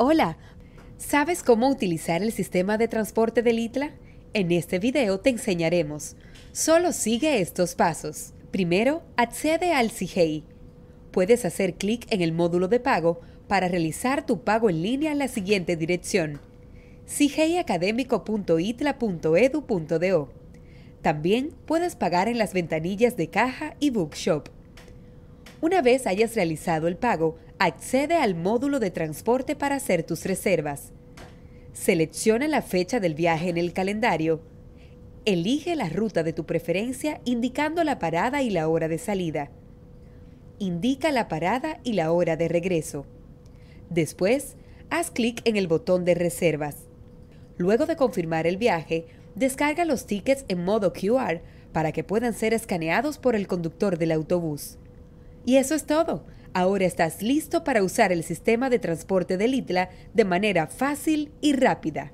Hola, ¿sabes cómo utilizar el sistema de transporte del ITLA? En este video te enseñaremos. Solo sigue estos pasos. Primero, accede al CIGEI. Puedes hacer clic en el módulo de pago para realizar tu pago en línea en la siguiente dirección. cigeiacadémico.itla.edu.do También puedes pagar en las ventanillas de caja y bookshop. Una vez hayas realizado el pago, accede al módulo de transporte para hacer tus reservas. Selecciona la fecha del viaje en el calendario. Elige la ruta de tu preferencia indicando la parada y la hora de salida. Indica la parada y la hora de regreso. Después, haz clic en el botón de reservas. Luego de confirmar el viaje, descarga los tickets en modo QR para que puedan ser escaneados por el conductor del autobús. Y eso es todo. Ahora estás listo para usar el sistema de transporte del ITLA de manera fácil y rápida.